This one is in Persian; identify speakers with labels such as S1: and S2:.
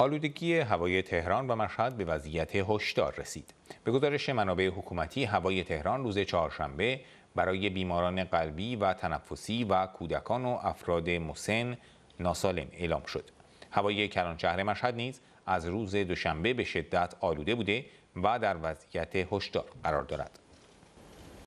S1: آلودگی هوای تهران و مشهد به وضعیت هشدار رسید. به گزارش منابع حکومتی هوای تهران روز چهارشنبه برای بیماران قلبی و تنفسی و کودکان و افراد مسن ناسالم اعلام شد. هوای کلانشهر مشهد نیز از روز دوشنبه به شدت آلوده بوده و در وضعیت هشدار قرار دارد.